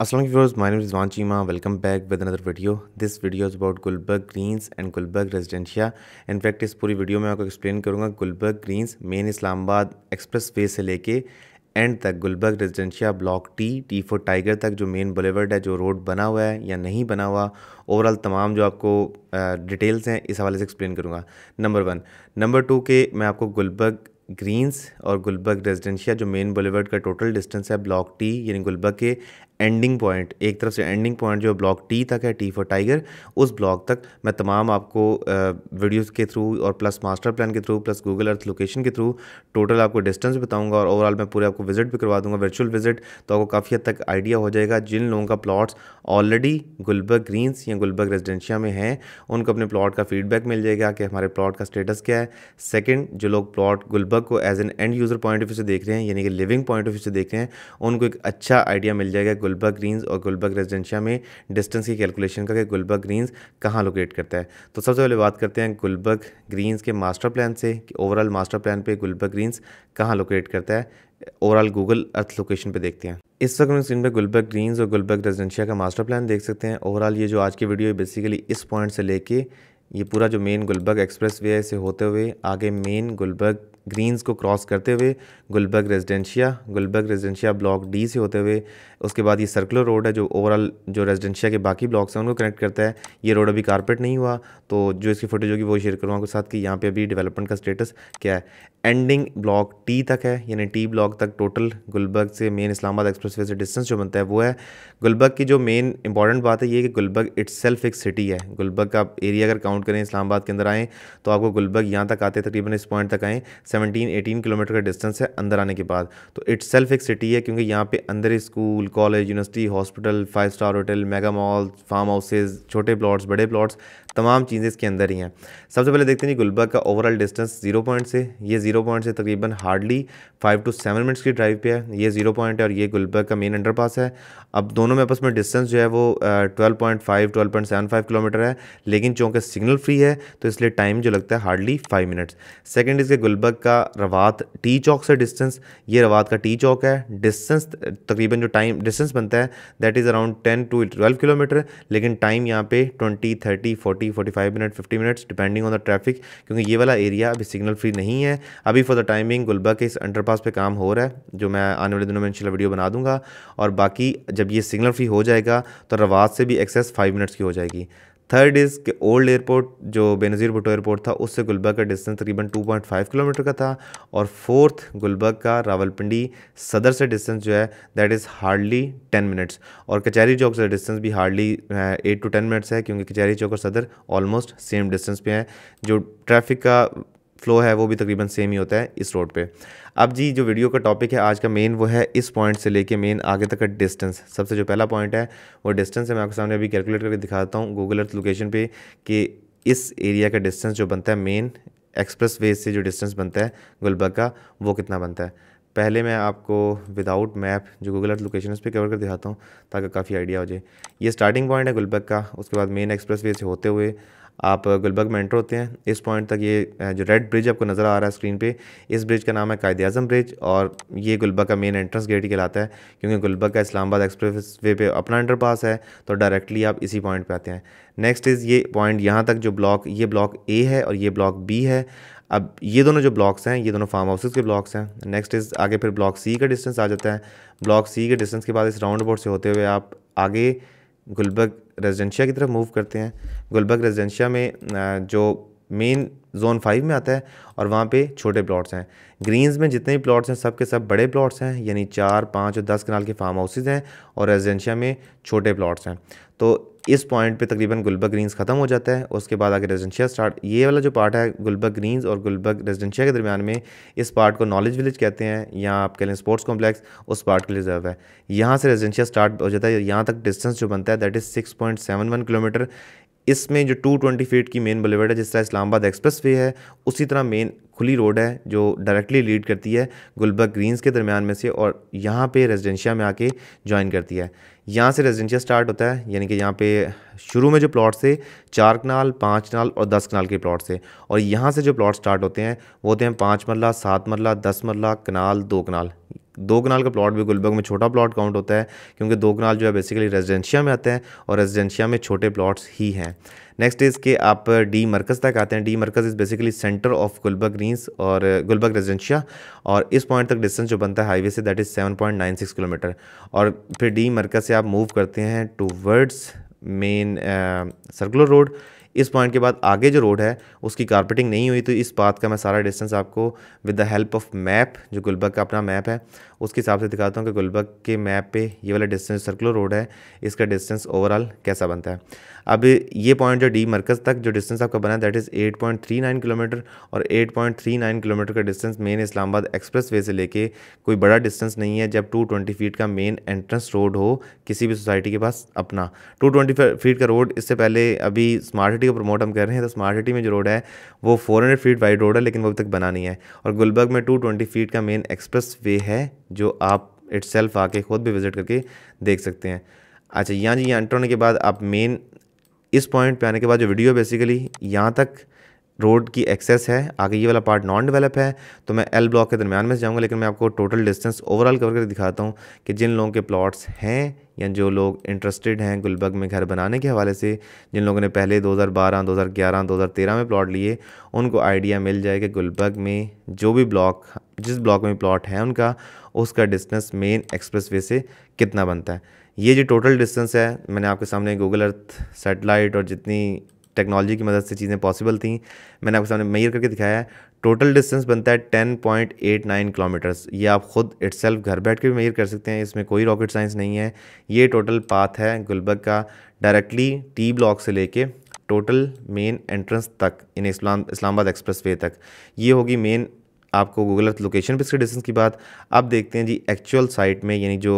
Aslam व्यवर्स my name is Van Chima. Welcome back with another video. This video is about Gulberg Greens and Gulberg इस पूरी video में आपको explain करूँगा Gulberg Greens main Islamabad expressway से लेके end तक Gulberg Residencia block T T for tiger तक जो मेन बुलेवर्ड है जो रोड बना हुआ है या नहीं बना हुआ ओवरऑल तमाम जो आपको डिटेल्स हैं इस हवाले से एक्सप्लेन करूँगा नंबर वन नंबर टू के मैं आपको गुलबर्ग ग्रीन्स और गुलबर्ग रेजिडेंशिया जो मेन बुलेवर्ड का टोटल डिस्टेंस है ब्लॉक टी यानी गुलबर्ग के एंडिंग पॉइंट एक तरफ से एंडिंग पॉइंट जो ब्लॉक टी तक है टी फॉर टाइगर उस ब्लॉक तक मैं तमाम आपको वीडियोस के थ्रू और प्लस मास्टर प्लान के through plus Google Earth location के थ्रू टोटल आपको डिस्टेंस बताऊंगा और ओवरऑल मैं पूरे आपको विजिट भी करवा दूंगा वर्चुअल विजिट तो आपको काफ़ी हद तक आइडिया हो जाएगा जिन लोगों का प्लाट्स ऑलरेडी गुलबर्ग ग्रीन्स या गुलबर्ग रेजिडेंशिया में हैं उनको अपने प्लाट का फीडबैक मिल जाएगा कि हमारे प्लाट का स्टेटस क्या है सेकेंड जो लोग प्लॉट गुलबर्ग को as an end user point of view से देख रहे हैं यानी कि लिविंग पॉइंट ऑफ व्यू से देख रहे हैं उनको एक अच्छा आइडिया मिल जाएगा गुलबर्ग ग्रीन्स और गुलबर्ग रेजिडेंशिया में डिस्टेंस की कैलकुलेशन का कि गुलबर्ग ग्रीन्स कहाँ लोकेट करता है तो सबसे पहले बात करते हैं गुलबर्ग ग्रीन्स के मास्टर प्लान से कि ओवरऑल मास्टर प्लान पे गुलबर्ग ग्रीन्स कहाँ लोकेट करता है ओवरऑल गूगल अर्थ लोकेशन पे देखते हैं इस वक्त हम स्क्रीन पे गुलबर्ग ग्रीन्स और गुलबर्ग रेजिडेंशिया का मास्टर प्लान देख सकते हैं ओवरऑल ये जो आज की वीडियो है बेसिकली इस पॉइंट से लेके ये पूरा जो मेन गुलबर्ग एक्सप्रेस वे है इसे होते हुए आगे मेन गुलबर्ग ग्रीन्स को क्रॉस करते हुए Gulberg Residencia Gulberg Residencia block D से होते हुए उसके बाद ये सर्कुलर रोड है जो ओवरऑल जो रेजिडेंशिया के बाकी ब्लॉक्स हैं उनको कनेक्ट करता है ये रोड अभी कारपेट नहीं हुआ तो जो इसकी फोटेज होगी वो शेयर करूँगा आपके साथ कि यहाँ पे अभी डेवलपमेंट का स्टेटस क्या है एंडिंग ब्लॉक टी तक है यानी टी ब्लॉक तक टोटल गुलबर्ग से मेन इस्लामाबाद एक्सप्रेस से डिस्टेंस जो बनता है वो है गुलबर्ग की जो मेन इंपॉर्टेंट बात है ये कि गुलबर्ग इट्स एक सिटी है गुलबर्ग का एरिया अगर काउंट करें इस्लामाबाद के अंदर आएँ तो आपको गुलबर्ग यहाँ तक आते तकरीबन इस पॉइंट तक आएँ सेवनटीन एटीन किलोमीटर का डिस्टेंस है अंदर आने के बाद तो इट्स सेल्फ एक सिटी है क्योंकि यहाँ पे अंदर school college university hospital five star hotel mega mall farm houses छोटे प्लॉट्स बड़े प्लॉट्स तमाम चीज़ें इसके अंदर ही हैं सबसे पहले देखते हैं जी गुलबर्ग का ओवरऑल डिस्टेंस जीरो पॉइंट से ये जीरो पॉइंट से तकरीबन hardly five to seven minutes की ड्राइव पे है ये जीरो पॉइंट है और ये गुलबर्ग का मेन अंडर पास है अब दोनों में आपस में डिस्टेंस जो है वो twelve point five twelve point seven five kilometre है लेकिन चूँकि सिग्नल फ्री है तो इसलिए टाइम जो लगता है हार्डली फाइव मिनट्स सेकेंड इसके गुलबर्ग का रवात टी चौक से डिस्टेंस ये रवात का टी चौक है डिस्टेंस तकरीबन जो टाइम डिस्टेंस बनता है that is around ten to twelve kilometre लेकिन टाइम यहाँ पे twenty thirty forty thirty forty five minute fifty minutes depending on the traffic क्योंकि ये वाला एरिया अभी सिग्नल फ्री नहीं है अभी फॉर द टाइमिंग गुलबा के इस अंडरपास पे काम हो रहा है जो मैं आने वाले दिनों में इंशाल्लाह वीडियो बना दूंगा और बाकी जब ये सिग्नल फ्री हो जाएगा तो रवाज से भी एक्सेस फाइव मिनट्स की हो जाएगी थर्ड इज़ कि ओल्ड एयरपोर्ट जो बेनज़ीर भुटो एयरपोर्ट था उससे गुलबर्ग का डिस्टेंस तकरीबन 2.5 किलोमीटर का था और फोर्थ गुलबर्ग का रावलपिंडी सदर से डिस्टेंस जो है दैट इज़ हार्डली 10 मिनट्स और कचहरी चौक से डिस्टेंस भी hardly eight to ten minutes है क्योंकि कचहरी चौक और सदर ऑलमोस्ट सेम डिस्टेंस पे हैं जो ट्रैफिक का फ्लो है वो भी तकरीबन सेम ही होता है इस रोड पे अब जी जो वीडियो का टॉपिक है आज का मेन वो है इस पॉइंट से लेके मेन आगे तक का डिस्टेंस सबसे जो पहला पॉइंट है वो डिस्टेंस है मैं आपके सामने अभी कैलकुलेट करके दिखाता हूँ गूगल अर्थ लोकेशन पे कि इस एरिया का डिस्टेंस जो बनता है मेन एक्सप्रेस वे से जो डिस्टेंस बनता है गुलबर्ग का वो कितना बनता है पहले मैं आपको विदाउट मैप जो गूगल अर्थ लोकेशन उस पर कवर कर दिखाता हूँ ताकि काफ़ी आइडिया हो जाए ये स्टार्टिंग पॉइंट है गुलबर्ग का उसके बाद मेन एक्सप्रेस वे से होते हुए आप गुलबर्ग में एंटर होते हैं इस पॉइंट तक ये जो रेड ब्रिज आपको नज़र आ रहा है स्क्रीन पे इस ब्रिज का नाम है कायद अजम ब्रिज और ये गुलबर्ग का मेन एंट्रेंस गेट ही कहलाता है क्योंकि गुलबर्ग का इस्लामाबाद एक्सप्रेस वे पर अपना अंडर पास है तो डायरेक्टली आप इसी पॉइंट पर आते हैं नेक्स्ट इज़ ये पॉइंट यहाँ तक जो ब्लॉक ये ब्लॉक ए है और ये ब्लॉक बी है अब ये दोनों जो ब्लॉक्स हैं ये दोनों फार्म हाउसेज के ब्लॉक्स हैं नेक्स्ट इज़ आगे फिर ब्लॉक सी का डिस्टेंस आ जाता है ब्लॉक सी के डिस्टेंस के बाद इस राउंड बोर्ड से होते हुए आप आगे गुलबर्ग रेजिडेंशिया की तरफ मूव करते हैं गुलबर्ग रेजिडेंशिया में जो मेन जोन फाइव में आता है और वहाँ पे छोटे प्लॉट्स हैं ग्रीन्स में जितने भी प्लॉट्स हैं सब के सब बड़े प्लॉट्स हैं यानी चार पाँच और दस कनाल के फार्म हाउसेज हैं और रेजिडेंशिया में छोटे प्लॉट्स हैं तो इस पॉइंट पे तकरीबन गुलबर्ग ग्रीन्स ख़त्म हो जाता है उसके बाद आगे रेजिडेंशिया स्टार्ट ये वाला जो पार्ट है गुलबर्ग ग्रीन्स और गुलबर्ग रेजिडेंशिया के दरमियान में इस पार्ट को नॉलेज विलेज कहते हैं या आप कह लें स्पोर्ट्स कॉम्प्लेक्स उस पार्ट के लिए रिजर्व है यहाँ से रेजिडेंशिया स्टार्ट हो जाता है यहाँ तक डिस्टेंस जो बनता है दैट इज़ सिक्स किलोमीटर इसमें जो 220 फीट की मेन बलेवर्ड है जिस तरह इस्लामाबाद एक्सप्रेस वे है उसी तरह मेन खुली रोड है जो डायरेक्टली लीड करती है गुलबर्ग ग्रीन्स के दरमियान में से और यहाँ पे रेजिडेंशिया में आके ज्वाइन करती है यहाँ से रेजिडेंशिया स्टार्ट होता है यानी कि यहाँ पे शुरू में जो प्लॉट से चार कनाल पाँच कनाल और दस कनाल के प्लॉट से और यहाँ से जो प्लॉट स्टार्ट होते हैं वो होते हैं पाँच मरला सात मरला दस मरला कनाल दो कनाल दो कनाल का प्लॉट भी गुलबर्ग में छोटा प्लॉट काउंट होता है क्योंकि दो कनाल जो है बेसिकली रेजिडेंशिया में आते हैं और रेजिडेंशिया में छोटे प्लॉट्स ही हैं नेक्स्ट इज़ के आप डी मरकज़ तक आते हैं डी मरकज़ is basically centre of Gulberg रीस और गुलबर्ग रेजिडेंशिया और इस पॉइंट तक डिस्टेंस जो बनता है हाईवे से that is seven point nine six kilometre और फिर डी मरकज़ से आप मूव करते हैं towards main circular road इस पॉइंट के बाद आगे जो रोड है उसकी कारपेटिंग नहीं हुई तो इस बात का मैं सारा डिस्टेंस आपको with the help of map जो गुलबर्ग का अपना मैप है उसके हिसाब से दिखाता हूँ कि गुलबर्ग के मैप पे ये वाला डिस्टेंस सर्कुलर रोड है इसका डिस्टेंस ओवरऑल कैसा बनता है अब ये पॉइंट जो डी मरकज़ तक जो डिस्टेंस आपका बना है दैट इज़ 8.39 किलोमीटर और 8.39 किलोमीटर का distance main Islamabad expressway से लेके कोई बड़ा डिस्टेंस नहीं है जब 220 फीट का मेन एंट्रेंस रोड हो किसी भी सोसाइटी के पास अपना 220 फीट का रोड इससे पहले अभी स्मार्ट सिटी को प्रमोट हम कर रहे हैं तो स्मार्ट सिटी में जो रोड है वो फोर फीट वाइड रोड है लेकिन वो अभी तक बना नहीं है और गुलबर्ग में टू फीट का मेन एक्सप्रेस वे है जो आप इट्स आके खुद भी विज़िट करके देख सकते हैं अच्छा यहाँ जी यहाँ एंटर होने के बाद आप मेन इस पॉइंट पे आने के बाद जो वीडियो बेसिकली यहाँ तक रोड की एक्सेस है आगे ये वाला पार्ट नॉन डेवलप है तो मैं एल ब्लॉक के दरमियान में जाऊंगा जाऊँगा लेकिन मैं आपको टोटल डिस्टेंस ओवरऑल कवर करके दिखाता हूँ कि जिन लोगों के प्लॉट्स हैं या जो लोग इंटरेस्टेड हैं गुलबर्ग में घर बनाने के हवाले से जिन लोगों ने पहले 2012, 2011, 2013 में प्लॉट लिए उनको आइडिया मिल जाए कि गुलबर्ग में जो भी ब्लॉक जिस ब्लॉक में प्लॉट है उनका उसका डिस्टेंस मेन एक्सप्रेस से कितना बनता है ये जो टोटल डिस्टेंस है मैंने आपके सामने गूगल अर्थ सेटेलाइट और जितनी टेक्नोलॉजी की मदद से चीज़ें पॉसिबल थी मैंने आपके सामने मैयर करके दिखाया है टोटल डिस्टेंस बनता है ten point eight nine kilometres ये आप खुद इट्स घर बैठ के भी मैयर कर सकते हैं इसमें कोई रॉकेट साइंस नहीं है ये टोटल पाथ है गुलबर्ग का डायरेक्टली टी ब्लॉक से लेके टोटल मेन एंट्रेंस तक इन इस्लाम इस्लामाबाद एक्सप्रेस वे तक ये होगी मेन आपको गूगल अर्थ लोकेशन पे इसके डिस्टेंस की बात अब देखते हैं जी एक्चुअल साइट में यानी जो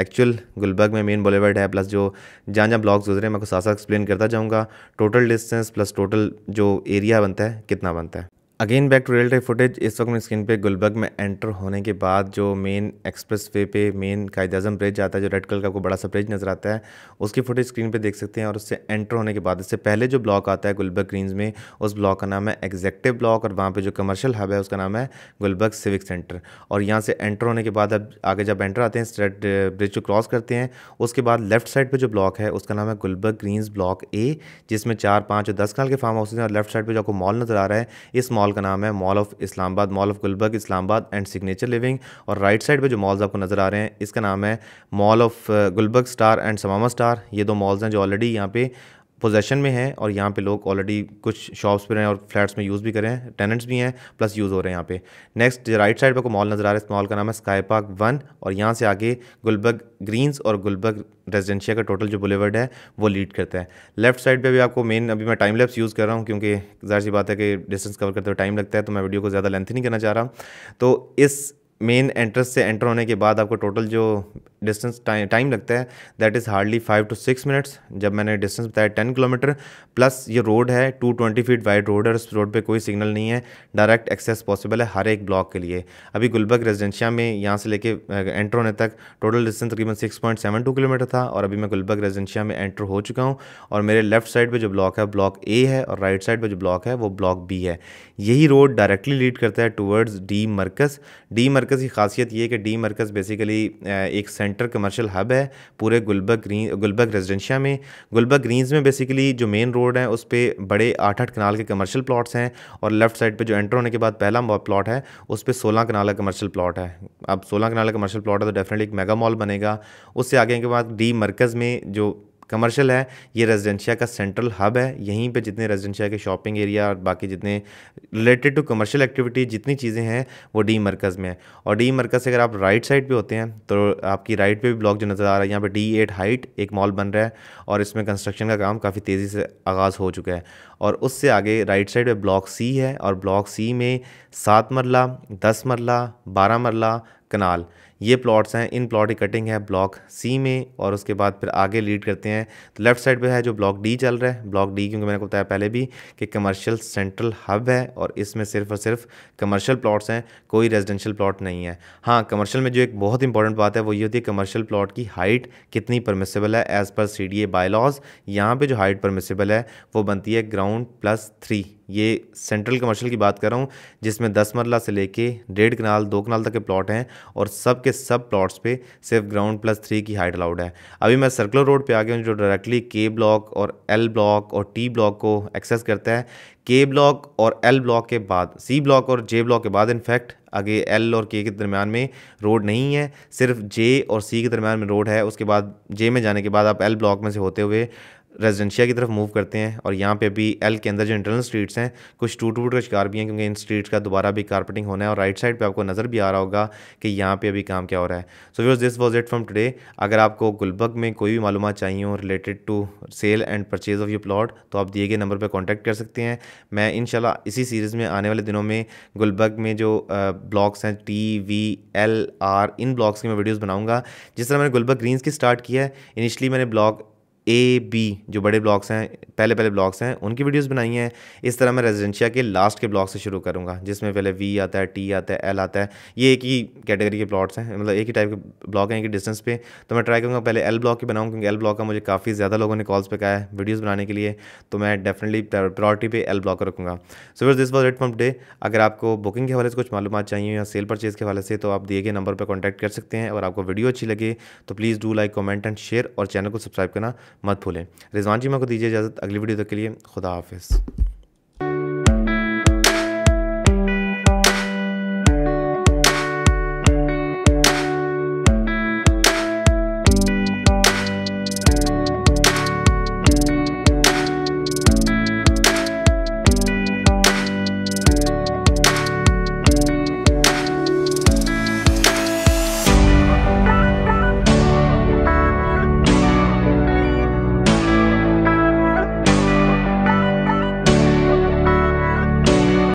एक्चुअल गुलबर्ग में मेन बोलेवर्ड है प्लस जो जहाँ जहाँ ब्लॉग्स गुजरे हैं मैं आपको साथ साथ एक्सप्लेन करता जाऊँगा टोटल डिस्टेंस प्लस टोटल जो एरिया बनता है कितना बनता है again back to real time footage इस वक्त मैं स्क्रीन पे गुलबर्ग में एंटर होने के बाद जो मेन एक्सप्रेस वे पे मेन कायद अजम ब्रिज आता है जो रेड कलर का आपको बड़ा सा ब्रिज नज़र आता है उसकी फुटेज स्क्रीन पे देख सकते हैं और उससे एंटर होने के बाद इससे पहले जो ब्लॉक आता है गुलबर्ग ग्रीन्स में उस ब्लॉक का नाम है एग्जैक्टिव ब्लॉक और वहाँ पर जो कमर्शल हब है उसका नाम है गुलबर्ग सिविक सेंटर और यहाँ से एंटर होने के बाद अब आगे जब एंटर आते हैं रेड ब्रिज uh, को क्रॉस करते हैं उसके बाद लेफ्ट साइड पर जो ब्लॉक है उसका नाम है गुलबर्ग ग्रीन्स ब्लॉक ए जिसमें चार पाँच और दस कनाल के फार्म हाउस हैं और लेफ्ट साइड पर जो आपको मॉल नज़र आ रहा है इस मॉल मॉल का नाम है Mall of Islamabad Mall of Gulberg Islamabad and Signature Living और राइट साइड पे जो मॉल्स आपको नज़र आ रहे हैं इसका नाम है Mall of Gulberg Star and समामा स्टार ये दो मॉल्स हैं जो ऑलरेडी यहाँ पे पोजेशन में हैं और यहाँ पे लोग ऑलरेडी कुछ शॉप्स पर हैं और फ्लैट्स में यूज़ भी कर रहे हैं टेनेंट्स भी हैं प्लस यूज़ हो रहे हैं यहाँ पे नेक्स्ट राइट साइड पर को मॉल नज़र आ रहा है इस मॉल का नाम है स्काई पार्क वन और यहाँ से आगे गुलबर्ग ग्रीन्स और गुलबर्ग रेजिडेंशिया का टोटल जो बुलेवर्ड है वो लीड करता है लेफ्ट साइड पर भी आपको मेन अभी मैं टाइम लैप्स यूज़ कर रहा हूँ क्योंकि जाहिर सी बात है कि डिस्टेंस कवर करते हुए टाइम लगता है तो मैं वीडियो को ज़्यादा लेंथ नहीं करना चाह रहा तो इस मेन एंट्रेंस से एंटर होने के बाद आपको टोटल जो डिस्टेंस टाइम टाइम लगता है that is hardly five to six minutes जब मैंने डिस्टेंस बताया टेन किलोमीटर प्लस ये रोड है two twenty feet wide road है इस रोड पे कोई सिग्नल नहीं है डायरेक्ट एक्सेस पॉसिबल है हर एक ब्लॉक के लिए अभी गुलबर्ग रेजिडेंशिया में यहाँ से लेके एंटर होने तक टोटल डिस्टेंस तकरीबन six point seven two kilometre था और अभी मैं गुलबर्ग रेजिडेंशिया में एंटर हो चुका हूँ और मेरे लेफ्ट साइड पर जो ब्लॉक है ब्लॉक ए है और राइट साइड पर जो ब्लॉक है वो ब्लॉक बी है यही रोड डायरेक्टली लीड करता है टूवर्ड्स डी मरकज़ डी मरकज़ की खासियत ये है कि डी मरकज़ बेसिकली एक सेंटर कमर्शियल हब है पूरे गुलबर्ग ग्रीन गुलबर्ग रेजिडेंशिया में गुलबर्ग ग्रीन्स में बेसिकली जो मेन रोड है उस पर बड़े आठ आठ कनाल के कमर्शियल प्लाट्स हैं और लेफ्ट साइड पर जो एंटर होने के बाद पहला प्लाट है उस पर सोलह कनाल का कमर्शियल प्लाट है अब सोलह कनाल का कमर्शियल प्लाट है तो डेफिनेटली एक मेगा मॉल बनेगा उससे आगे के बाद डी मरकज़ में जो कमर्शियल है ये रेजिडेंशिया का सेंट्रल हब है यहीं पे जितने रेजिडेंशिया के शॉपिंग एरिया और बाकी जितने रिलेटेड टू कमर्शियल एक्टिविटी जितनी चीज़ें हैं वो डी मरकज़ में है और डी मरकज़ से अगर आप राइट साइड पे होते हैं तो आपकी राइट पे भी ब्लॉक जो नज़र आ रहा है यहाँ पे डी एट हाइट एक मॉल बन रहा है और इसमें कंस्ट्रक्शन का काम काफ़ी तेज़ी से आगाज़ हो चुका है और उससे आगे राइट साइड पर ब्लॉक सी है और ब्लॉक सी में सात मरला दस मरला बारह मरला कनाल ये प्लॉट्स हैं इन प्लॉट की कटिंग है ब्लॉक सी में और उसके बाद फिर आगे लीड करते हैं तो लेफ्ट साइड पे है जो ब्लॉक डी चल रहा है ब्लॉक डी क्योंकि मैंने बताया पहले भी कि कमर्शियल सेंट्रल हब है और इसमें सिर्फ और सिर्फ कमर्शियल प्लॉट्स हैं कोई रेजिडेंशियल प्लॉट नहीं है हाँ कमर्शियल में जो एक बहुत इंपॉर्टेंट बात है वो ये होती है कमर्शियल प्लॉट की हाइट कितनी परमिसेबल है as per C D A bylaws यहाँ पर जो हाइट परमिसेबल है वो बनती है ग्राउंड प्लस थ्री ये सेंट्रल कमर्शियल की बात कर रहा हूँ जिसमें दस मरला से लेके डेढ़ कनाल दो कनाल तक के प्लॉट हैं और सब के सब प्लॉट्स पे सिर्फ ग्राउंड प्लस थ्री की हाइट अलाउड है अभी मैं सर्कुलर रोड पे आ गया हूँ जो डायरेक्टली के ब्लॉक और एल ब्लॉक और टी ब्लॉक को एक्सेस करता है के ब्लॉक और एल ब्लॉक के बाद सी ब्लॉक और जे ब्लॉक के बाद इनफैक्ट आगे एल और के के दरमियान में रोड नहीं है सिर्फ जे और सी के दरमियान में रोड है उसके बाद जे में जाने के बाद आप एल ब्लॉक में से होते हुए रेजिडेंशिया की तरफ मूव करते हैं और यहाँ पे अभी एल के अंदर जो इंटरनल स्ट्रीट्स हैं कुछ टूट वूट का शिकार भी हैं क्योंकि इन स्ट्रीट्स का दोबारा भी कारपेटिंग होना है और राइट साइड पे आपको नज़र भी आ रहा होगा कि यहाँ पे अभी काम क्या हो रहा है so views this was it from today अगर आपको गुलबर्ग में कोई भी मालूम चाहिए हो related to sale and purchase of you plot तो आप दिए गए नंबर पर कॉन्टैक्ट कर सकते हैं मैं इन इसी सीरीज़ में आने वाले दिनों में गुलबर्ग में जो ब्लॉक्स हैं टी वी एल आर इन ब्लॉग्स की मैं वीडियोज़ बनाऊँगा जिस तरह मैंने गुलबर्ग ग्रीन्स की स्टार्ट किया है इनिशली मैंने ब्लॉग ए बी जो बड़े ब्लॉक्स हैं पहले पहले ब्लॉक्स हैं उनकी वीडियोस बनाई हैं इस तरह मैं रेजिडेंशिया के लास्ट के ब्लॉक से शुरू करूँगा जिसमें पहले वी आता है टी आता है एल आता है ये एक ही कैटेगरी के प्लॉट्स हैं मतलब एक ही टाइप के ब्लॉक हैं एक ही डिस्टेंस पे तो मैं ट्राई करूँगा पहले एल ब्लॉक की बनाऊँ क्योंकि एल ब्लॉक का मुझे काफ़ी ज़्यादा लोगों ने कॉल्स पर कहा है वीडियोज़ बनाने के लिए तो मैं डेफिनेटली प्रायोरिटी पर एल ब्लॉक रखूँगा सो दिस वॉज रेट पम्प डे अगर आपको बुकिंग के हवाले से कुछ मालूम चाहिए या सेल परचेज़ के हवाले से तो आप दिए गए नंबर पर कॉन्टैक्ट कर सकते हैं और आपको वीडियो अच्छी लगे तो please do like comment and share और चैनल को सब्सक्राइब करना मत भूलें रिजवान जी मैं को दीजिए इजाज़त अगली वीडियो तक के लिए खुदा हाफिज़